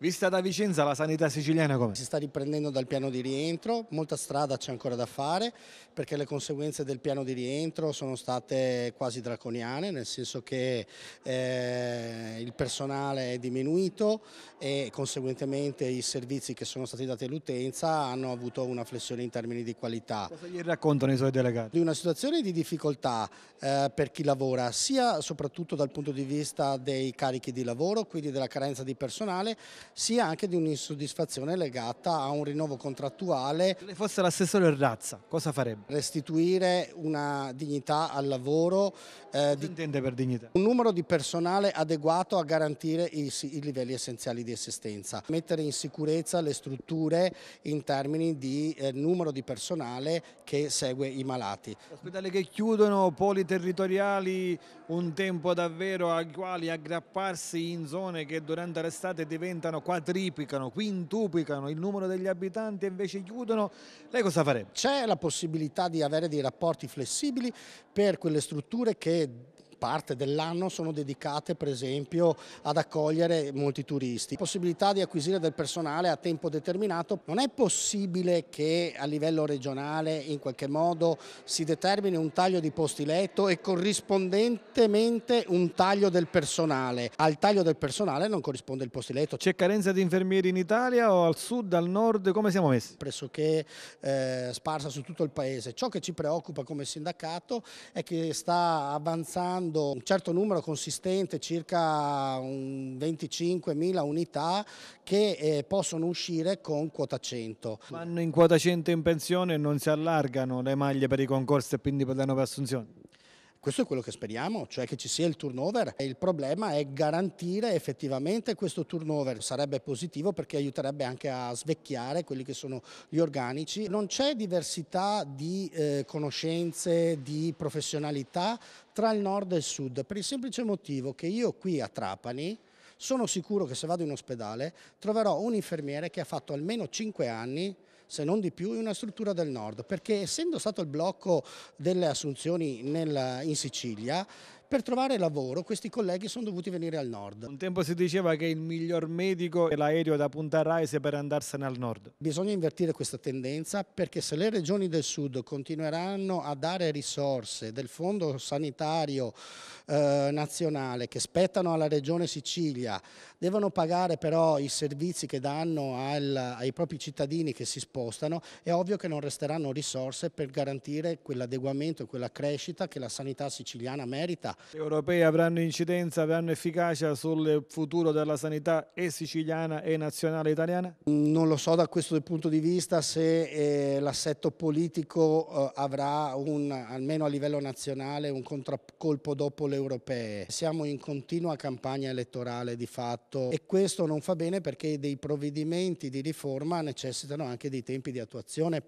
Vista da Vicenza la sanità siciliana come? Si sta riprendendo dal piano di rientro, molta strada c'è ancora da fare perché le conseguenze del piano di rientro sono state quasi draconiane, nel senso che eh, il personale è diminuito e conseguentemente i servizi che sono stati dati all'utenza hanno avuto una flessione in termini di qualità. Cosa gli raccontano i suoi delegati? Di una situazione di difficoltà eh, per chi lavora, sia soprattutto dal punto di vista dei carichi di lavoro, quindi della carenza di personale, sia anche di un'insoddisfazione legata a un rinnovo contrattuale. Se fosse l'assessore Razza, cosa farebbe? Restituire una dignità al lavoro. Eh, di... intende per dignità? Un numero di personale adeguato improntato a garantire i, i, livelli essenziali di assistenza, mettere in sicurezza le strutture in termini di eh, numero di personale che segue i malati. Ospedali che chiudono, poli territoriali, un tempo davvero ai quali aggrapparsi in zone che durante l'estate diventano quadriplicano, quintuplicano il numero degli abitanti e invece chiudono, lei cosa farebbe? C'è la possibilità di avere dei rapporti flessibili per quelle strutture che parte dell'anno sono dedicate per esempio ad accogliere molti turisti. La possibilità di acquisire del personale a tempo determinato non è possibile che a livello regionale in qualche modo si determini un taglio di posti letto e corrispondentemente un taglio del personale. Al taglio del personale non corrisponde il posti letto. C'è carenza di infermieri in Italia o al sud, al nord? Come siamo messi? Pressoché eh, sparsa su tutto il paese. Ciò che ci preoccupa come sindacato è che sta avanzando comprando un certo numero consistente, circa 25.000 unità che eh, possono uscire con quota 100. Vanno in quota 100 in pensione e non si allargano le maglie per i concorsi e quindi per le nuove assunzioni? Questo è quello che speriamo, cioè che ci sia il turnover. Il problema è garantire effettivamente questo turnover. Sarebbe positivo perché aiuterebbe anche a svecchiare quelli che sono gli organici. Non c'è diversità di eh, conoscenze, di professionalità tra il nord e il sud, per il semplice motivo che io qui a Trapani sono sicuro che se vado in ospedale troverò un infermiere che ha fatto almeno 5 anni se non di più, in una struttura del nord, perché essendo stato il blocco delle assunzioni nel, in Sicilia, per trovare lavoro questi colleghi sono dovuti venire al nord. Un tempo si diceva che il miglior medico è l'aereo da Punta Raise per andarsene al nord. Bisogna invertire questa tendenza perché se le regioni del sud continueranno a dare risorse del fondo sanitario eh, nazionale che spettano alla regione Sicilia, devono pagare però i servizi che danno al, ai propri cittadini che si spostano, è ovvio che non resteranno risorse per garantire quell'adeguamento e quella crescita che la sanità siciliana merita le europee avranno incidenza, avranno efficacia sul futuro della sanità e siciliana e nazionale italiana? Non lo so da questo punto di vista se eh, l'assetto politico eh, avrà un, almeno a livello nazionale un contraccolpo dopo le europee. Siamo in continua campagna elettorale di fatto e questo non fa bene perché dei provvedimenti di riforma necessitano anche dei tempi di attuazione